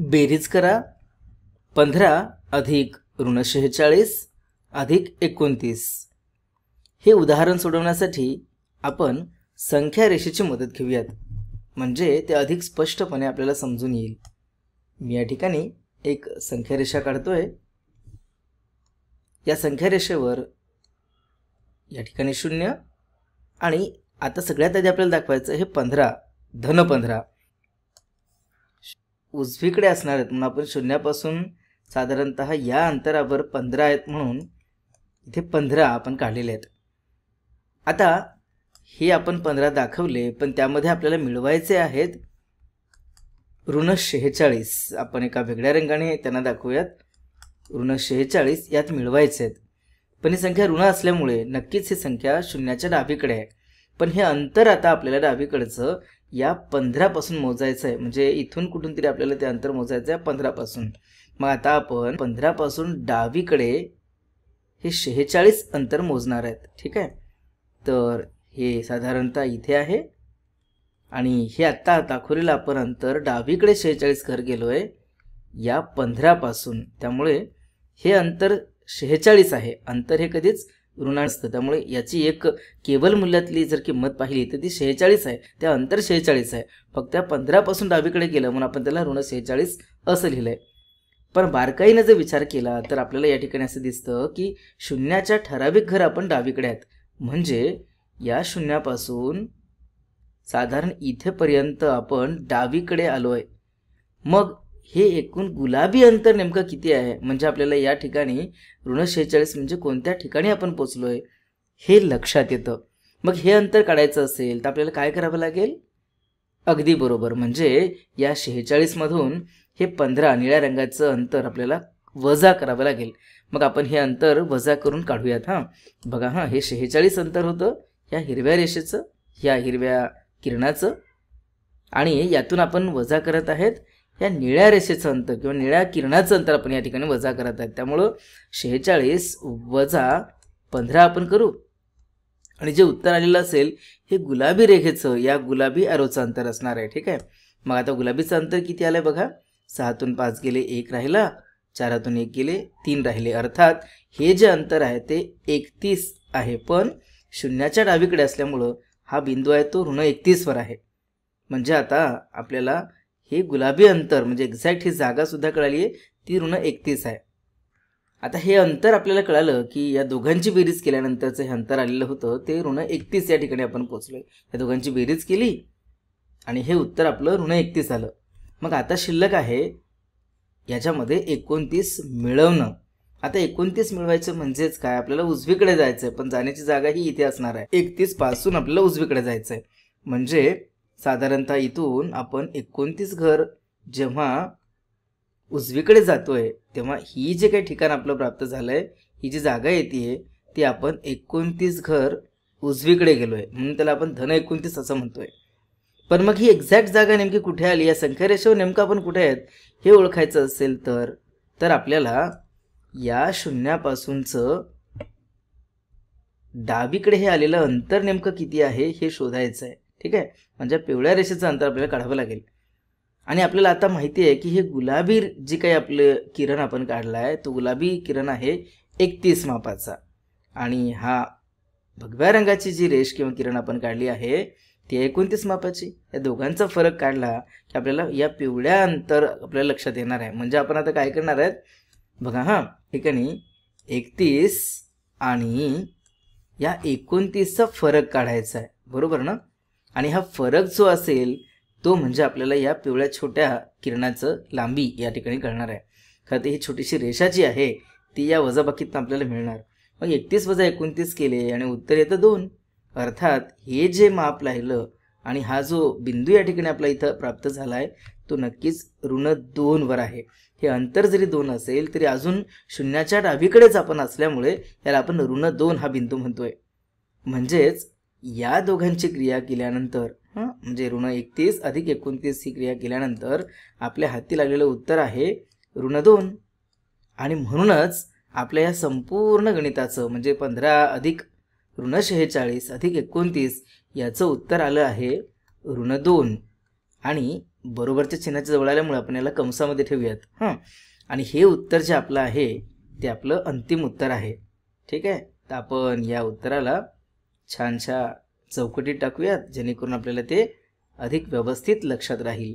बेरीज करा पंधरा अधिक ऋण शेहेचाळीस अधिक एकोणतीस हे उदाहरण सोडवण्यासाठी आपण संख्या रेषेची मदत घेऊयात म्हणजे ते अधिक स्पष्टपणे आपल्याला समजून येईल मी या ठिकाणी एक संख्या रेषा काढतोय या संख्या रेषेवर या ठिकाणी शून्य आणि आता सगळ्यात आधी आपल्याला दाखवायचं हे पंधरा धन पंधरा उजवीकडे असणार आहेत म्हणून आपण शून्यापासून साधारणत या अंतरावर पंधरा आहेत म्हणून इथे पंधरा आपण काढलेले आहेत आता हे आपण पंधरा दाखवले पण त्यामध्ये आपल्याला मिळवायचे आहेत ऋण शेहेचाळीस आपण एका वेगळ्या रंगाने त्यांना दाखवूयात ऋण शेहेचाळीस यात मिळवायचे आहेत पण ही संख्या ऋण असल्यामुळे नक्कीच ही संख्या शून्याच्या डावीकडे आहे पण हे अंतर आता आपल्याला डावीकडचं या पंधरापासून मोजायचं आहे म्हणजे इथून कुठून तरी आपल्याला ते अंतर मोजायचं आहे पंधरापासून मग आता आपण पंधरापासून डावीकडे हे शेहेचाळीस अंतर मोजणार आहेत ठीक आहे तर हे साधारणतः इथे आहे आणि हे आत्ता दाखवलेलं आपण अंतर डावीकडे शेहेचाळीस घर गेलो आहे या पंधरापासून त्यामुळे हे अंतर शेहेचाळीस आहे अंतर हे कधीच ऋण असतं त्यामुळे याची एक केवल मूल्यातली जर किंमत पाहिली तर ती शेहेचाळीस आहे त्या अंतर शेहेचाळीस आहे फक्त त्या पंधरापासून डावीकडे गेलं म्हणून आपण त्याला ऋण शेहेचाळीस असं लिहिलं आहे पण बारकाईनं जर विचार केला तर आपल्याला या ठिकाणी असं दिसतं की शून्याच्या ठराविक घर आपण डावीकडे आहेत म्हणजे या शून्यापासून साधारण इथेपर्यंत आपण डावीकडे आलो आहे मग हे एकूण गुलाबी अंतर नेमकं किती आहे म्हणजे आपल्याला या ठिकाणी ऋण शेहेचाळीस म्हणजे कोणत्या ठिकाणी आपण पोचलो आहे हे लक्षात येतं मग हे अंतर काढायचं असेल तर आपल्याला काय करावं लागेल अगदी बरोबर म्हणजे या शेहेचाळीसमधून हे पंधरा निळ्या रंगाचं अंतर आपल्याला वजा करावं लागेल मग आपण हे अंतर वजा करून काढूयात हां बघा हां हे शेहेचाळीस अंतर होतं या हिरव्या रेषेचं ह्या हिरव्या किरणाचं आणि यातून आपण वजा करत आहेत या निळ्या रेषेचं अंतर किंवा निळ्या किरणाचं अंतर आपण या ठिकाणी वजा करत आहेत त्यामुळं शेहेचाळीस वजा पंधरा आपण करू आणि जे उत्तर आलेलं असेल हे गुलाबी रेखेचं या गुलाबी आरोचं अंतर असणार आहे ठीक आहे मग आता गुलाबीचं अंतर किती आलं बघा सहातून पाच गेले एक राहिला चारातून एक गेले तीन राहिले अर्थात हे जे अंतर आहे ते एकतीस आहे पण शून्याच्या डावीकडे असल्यामुळं हा बिंदू आहे तो ऋण एकतीसवर आहे म्हणजे आता आपल्याला हे गुलाबी अंतर म्हणजे एक्झॅक्ट ही जागासुद्धा कळाली आहे ती ऋण एकतीस आहे आता हे अंतर आपल्याला कळालं की या दोघांची बेरीज केल्यानंतरचं हे अंतर आलेलं होतं ते ऋण एकतीस या ठिकाणी आपण पोचलोय या दोघांची बेरीज केली आणि हे उत्तर आपलं ऋण एकतीस आलं मग आता शिल्लक आहे याच्यामध्ये एकोणतीस मिळवणं आता एकोणतीस मिळवायचं म्हणजेच काय आपल्याला उजवीकडे जायचं आहे पण जाण्याची जागा ही इथे असणार आहे एकतीस पासून आपल्याला उजवीकडे जायचं आहे म्हणजे साधारणतः इथून आपण एकोणतीस घर जेव्हा उजवीकडे जातोय तेव्हा ही जे काही ठिकाण आपलं प्राप्त झालं ही जी जागा येते ती आपण एकोणतीस घर उजवीकडे गेलोय आहे म्हणून त्याला आपण धन एकोणतीस असं म्हणतोय पण मग ही एक्झॅक्ट जागा नेमकी कुठे आली या संख्यारेषेवर नेमकं आपण कुठे आहेत हे ओळखायचं असेल तर तर आपल्याला या शून्यापासूनचं डावीकडे हे आलेलं अंतर नेमकं किती आहे हे शोधायचं आहे ठीक आहे म्हणजे पिवळ्या रेषेचं अंतर आपल्याला काढावं लागेल आणि आपल्याला आता माहिती आहे की हे गुलाबी जी काही आपलं किरण आपण काढला आहे तो गुलाबी किरण आहे एकतीस मापाचा आणि हा भगव्या रंगाची जी रेष किंवा किरण आपण काढली आहे ती एकोणतीस मापाची या दोघांचा फरक काढला की आपल्याला या पिवळ्या अंतर आपल्याला लक्षात येणार आहे म्हणजे आपण आता काय करणार आहेत बघा हां ठिकाणी एकतीस आणि या एकोणतीसचा फरक काढायचा आहे बरोबर ना आणि हा फरक जो असेल तो म्हणजे आपल्याला या पिवळ्या छोट्या किरणाचं लांबी या ठिकाणी कळणार आहे खरं ही छोटीशी रेषा जी आहे ती या वजाबाकीतनं आपल्याला मिळणार मग एकतीस वजा एकोणतीस केले आणि उत्तर येतं दोन अर्थात हे जे माप राहिलं आणि हा जो बिंदू या ठिकाणी आपला इथं प्राप्त झाला आहे तो नक्कीच ऋण दोनवर आहे हे अंतर जरी दोन असेल तरी अजून शून्याच्या डावीकडेच आपण असल्यामुळे याला आपण ऋण दोन हा बिंदू म्हणतोय म्हणजेच या दोघांची क्रिया केल्यानंतर म्हणजे ऋण एकतीस अधिक एकोणतीस ही क्रिया केल्यानंतर आपल्या हाती लागलेलं उत्तर आहे ऋण दोन आणि म्हणूनच आपल्या या संपूर्ण गणिताचं म्हणजे पंधरा अधिक ऋण शेहेचाळीस अधिक एकोणतीस याचं उत्तर आलं आहे ऋण दोन आणि बरोबरच्या चिन्हाच्या जवळ आल्यामुळे आपण याला कंसामध्ये ठेवूयात हां आणि हे उत्तर जे आपलं आहे ते आपलं अंतिम उत्तर आहे ठीक आहे तर आपण या उत्तराला छानशा चौकटी टाकूयात जेणेकरून आपल्याला ते अधिक व्यवस्थित लक्षात राहील